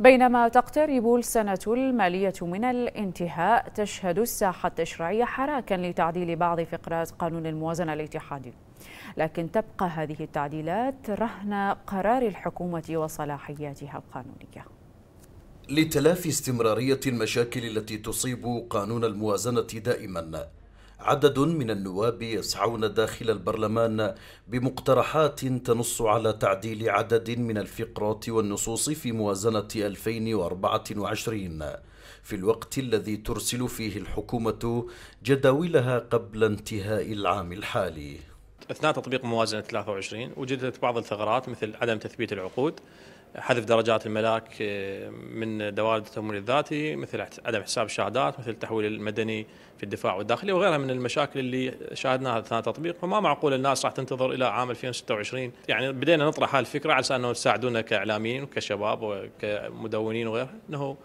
بينما تقترب السنة المالية من الانتهاء تشهد الساحة التشريعية حراكا لتعديل بعض فقرات قانون الموازنة الاتحادي لكن تبقى هذه التعديلات رهن قرار الحكومة وصلاحياتها القانونية لتلافي استمرارية المشاكل التي تصيب قانون الموازنة دائما عدد من النواب يسعون داخل البرلمان بمقترحات تنص على تعديل عدد من الفقرات والنصوص في موازنة 2024 في الوقت الذي ترسل فيه الحكومة جداولها قبل انتهاء العام الحالي أثناء تطبيق موازنة 23 وجدت بعض الثغرات مثل عدم تثبيت العقود حذف درجات الملاك آه، من دوائر التمويل الذاتي مثل عدم حساب الشهادات مثل التحويل المدني في الدفاع والداخلية وغيرها من المشاكل اللي شاهدناها اثناء التطبيق فما معقول الناس راح تنتظر الى عام 2026 يعني بدينا نطرح هالفكره على اساس انه تساعدونا كاعلاميين وكشباب وكمدونين وغيرها انه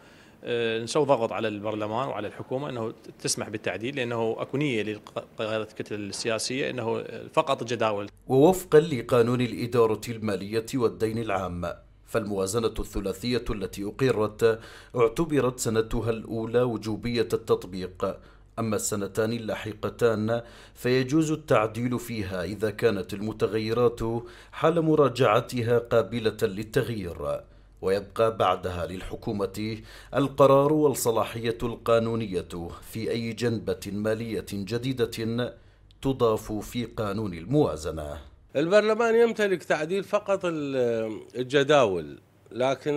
آه، نسوي ضغط على البرلمان وعلى الحكومه انه تسمح بالتعديل لانه اكو نيه لقياده الكتل السياسيه انه فقط جداول. ووفقا لقانون الاداره الماليه والدين العام فالموازنة الثلاثية التي أقرت اعتبرت سنتها الأولى وجوبية التطبيق أما السنتان اللاحقتان فيجوز التعديل فيها إذا كانت المتغيرات حال مراجعتها قابلة للتغيير ويبقى بعدها للحكومة القرار والصلاحية القانونية في أي جنبة مالية جديدة تضاف في قانون الموازنة البرلمان يمتلك تعديل فقط الجداول لكن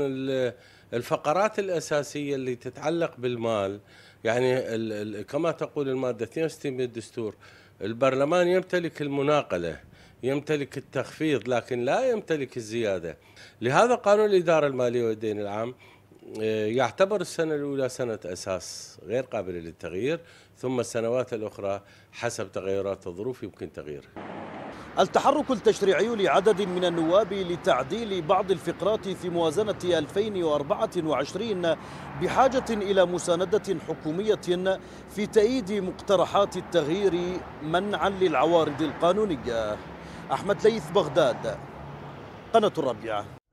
الفقرات الأساسية اللي تتعلق بالمال يعني كما تقول المادة 62 من الدستور البرلمان يمتلك المناقلة يمتلك التخفيض لكن لا يمتلك الزيادة لهذا قانون الإدارة المالية والدين العام آه، يعتبر السنة الأولى سنة أساس غير قابلة للتغيير ثم السنوات الأخرى حسب تغيرات الظروف يمكن تغييرها التحرك التشريعي لعدد من النواب لتعديل بعض الفقرات في موازنة 2024 بحاجة إلى مساندة حكومية في تأييد مقترحات التغيير منعا للعوارض القانونية أحمد ليث بغداد قناة الربيع